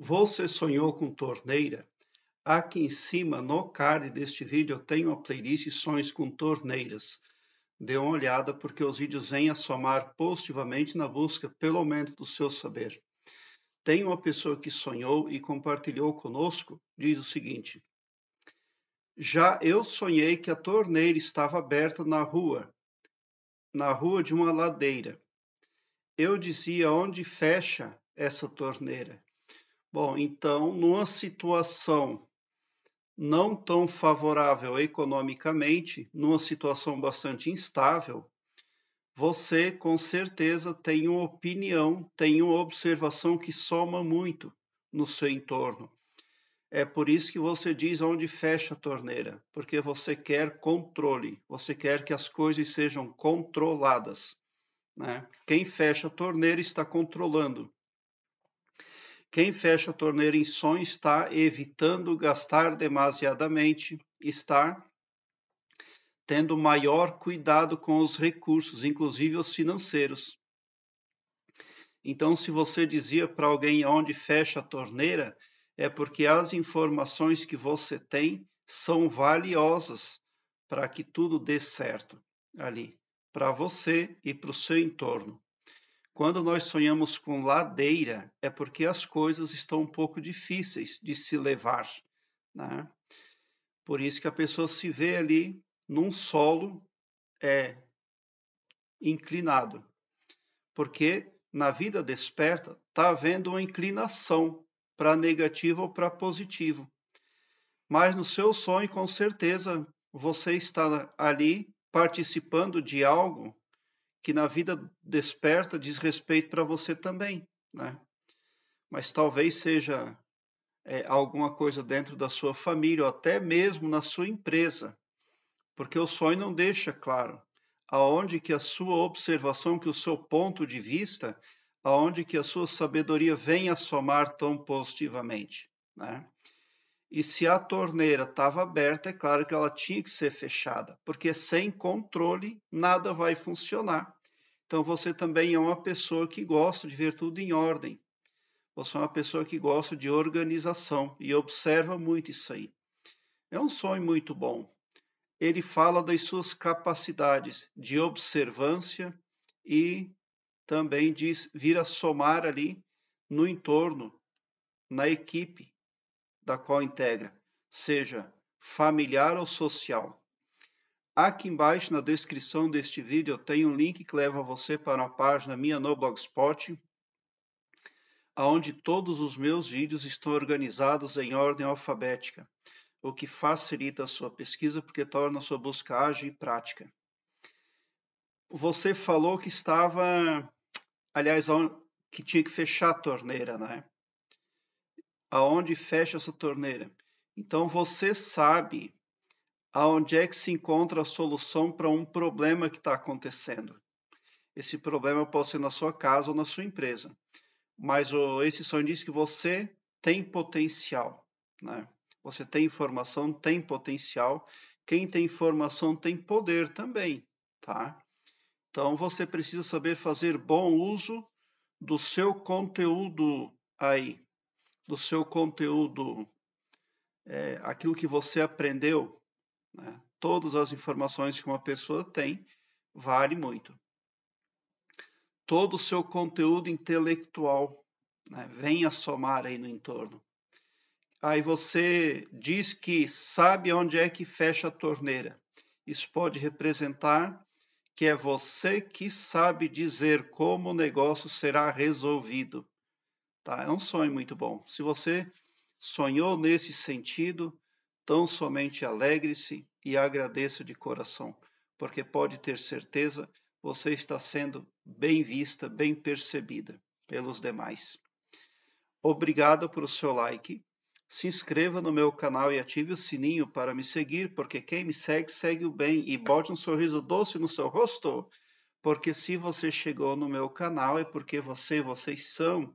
Você sonhou com torneira? Aqui em cima, no card deste vídeo, eu tenho a playlist Sonhos com Torneiras. Dê uma olhada porque os vídeos vêm a somar positivamente na busca pelo aumento do seu saber. Tem uma pessoa que sonhou e compartilhou conosco, diz o seguinte: Já eu sonhei que a torneira estava aberta na rua, na rua de uma ladeira. Eu dizia onde fecha essa torneira Bom, então, numa situação não tão favorável economicamente, numa situação bastante instável, você com certeza tem uma opinião, tem uma observação que soma muito no seu entorno. É por isso que você diz onde fecha a torneira, porque você quer controle, você quer que as coisas sejam controladas. Né? Quem fecha a torneira está controlando. Quem fecha a torneira em som está evitando gastar demasiadamente, está tendo maior cuidado com os recursos, inclusive os financeiros. Então, se você dizia para alguém onde fecha a torneira, é porque as informações que você tem são valiosas para que tudo dê certo ali, para você e para o seu entorno. Quando nós sonhamos com ladeira, é porque as coisas estão um pouco difíceis de se levar. Né? Por isso que a pessoa se vê ali num solo é, inclinado. Porque na vida desperta está havendo uma inclinação para negativo ou para positivo. Mas no seu sonho, com certeza, você está ali participando de algo que na vida desperta diz respeito para você também, né? Mas talvez seja é, alguma coisa dentro da sua família ou até mesmo na sua empresa, porque o sonho não deixa claro aonde que a sua observação, que o seu ponto de vista, aonde que a sua sabedoria vem a somar tão positivamente, né? E se a torneira estava aberta, é claro que ela tinha que ser fechada, porque sem controle nada vai funcionar. Então você também é uma pessoa que gosta de ver tudo em ordem. Você é uma pessoa que gosta de organização e observa muito isso aí. É um sonho muito bom. Ele fala das suas capacidades de observância e também diz vir a somar ali no entorno, na equipe da qual integra, seja familiar ou social. Aqui embaixo na descrição deste vídeo eu tenho um link que leva você para uma página minha no Blogspot, onde todos os meus vídeos estão organizados em ordem alfabética, o que facilita a sua pesquisa porque torna a sua busca ágil e prática. Você falou que estava, aliás, que tinha que fechar a torneira, né? Aonde fecha essa torneira? Então você sabe aonde é que se encontra a solução para um problema que está acontecendo. Esse problema pode ser na sua casa ou na sua empresa, mas o, esse sonho diz que você tem potencial, né? Você tem informação, tem potencial. Quem tem informação tem poder também, tá? Então você precisa saber fazer bom uso do seu conteúdo aí, do seu conteúdo, é, aquilo que você aprendeu, né? Todas as informações que uma pessoa tem vale muito. Todo o seu conteúdo intelectual né? vem a somar aí no entorno. Aí você diz que sabe onde é que fecha a torneira. Isso pode representar que é você que sabe dizer como o negócio será resolvido. Tá? É um sonho muito bom. Se você sonhou nesse sentido, Tão somente alegre-se e agradeça de coração, porque pode ter certeza você está sendo bem vista, bem percebida pelos demais. Obrigado pelo seu like. Se inscreva no meu canal e ative o sininho para me seguir, porque quem me segue, segue o bem e bote um sorriso doce no seu rosto. Porque se você chegou no meu canal é porque você vocês são